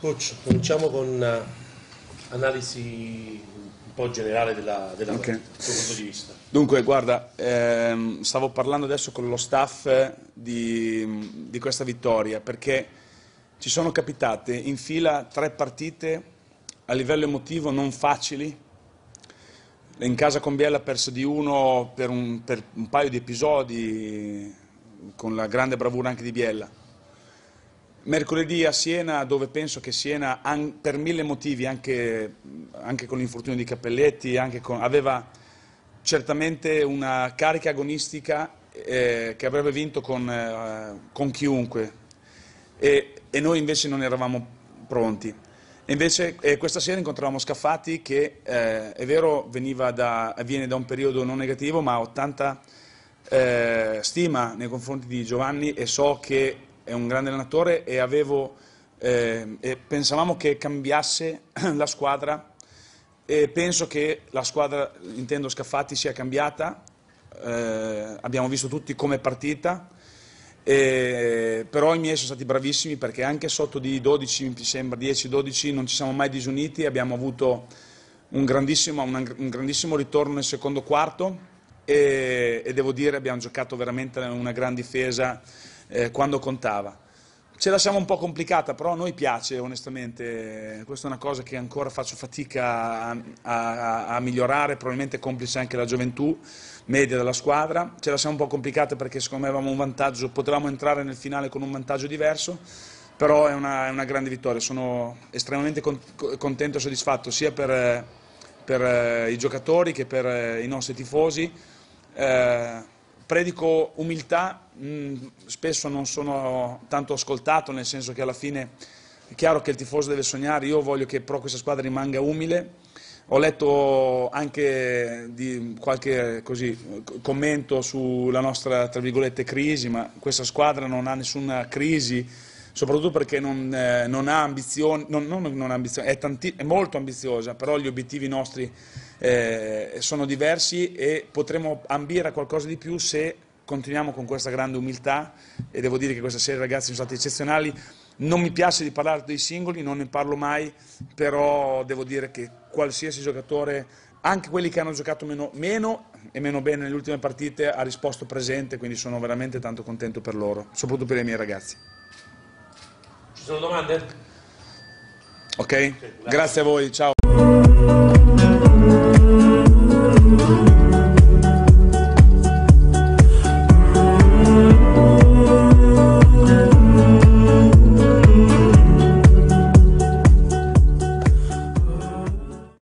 Coach, cominciamo con un'analisi eh, un po' generale della, della okay. partita, punto di vista. Dunque, guarda, ehm, stavo parlando adesso con lo staff di, di questa vittoria perché ci sono capitate in fila tre partite a livello emotivo non facili. In casa con Biella ha perso di uno per un, per un paio di episodi con la grande bravura anche di Biella Mercoledì a Siena, dove penso che Siena, per mille motivi, anche, anche con l'infortunio di Cappelletti, con, aveva certamente una carica agonistica eh, che avrebbe vinto con, eh, con chiunque e, e, noi invece non eravamo pronti. invece eh, questa sera incontravamo Scaffati che, eh, è vero, da, viene da un periodo non negativo, ma ho tanta eh, stima nei confronti di Giovanni e so che è un grande allenatore e, avevo, eh, e pensavamo che cambiasse la squadra e penso che la squadra, intendo Scaffati, sia cambiata, eh, abbiamo visto tutti come partita, eh, però i miei sono stati bravissimi perché anche sotto di 12, mi sembra 10-12, non ci siamo mai disuniti, abbiamo avuto un grandissimo, una, un grandissimo ritorno nel secondo quarto e, e devo dire abbiamo giocato veramente una gran difesa eh, quando contava. Ce la siamo un po' complicata, però a noi piace onestamente, questa è una cosa che ancora faccio fatica a, a, a migliorare, probabilmente complice anche la gioventù media della squadra, ce la siamo un po' complicata perché secondo me avevamo un vantaggio, potevamo entrare nel finale con un vantaggio diverso, però è una, è una grande vittoria, sono estremamente contento e soddisfatto sia per, per eh, i giocatori che per eh, i nostri tifosi. Eh, predico umiltà, mh, mm, spesso non sono tanto ascoltato, nel senso che alla fine è chiaro che il tifoso deve sognare, io voglio che però questa squadra rimanga umile. Ho letto anche qualche così, commento sulla nostra crisi, ma questa squadra non ha nessuna crisi soprattutto perché non, eh, non ha ambizioni, non, non, ambizioni è, tanti, è, molto ambiziosa, però gli obiettivi nostri eh, sono diversi e potremo ambire a qualcosa di più se continuiamo con questa grande umiltà e devo dire che questa serie ragazzi sono stati eccezionali. Non mi piace di parlare dei singoli, non ne parlo mai, però devo dire che qualsiasi giocatore, anche quelli che hanno giocato meno, meno e meno bene nelle ultime partite, ha risposto presente, quindi sono veramente tanto contento per loro, soprattutto per i miei ragazzi sono domande? Ok, grazie a voi, ciao.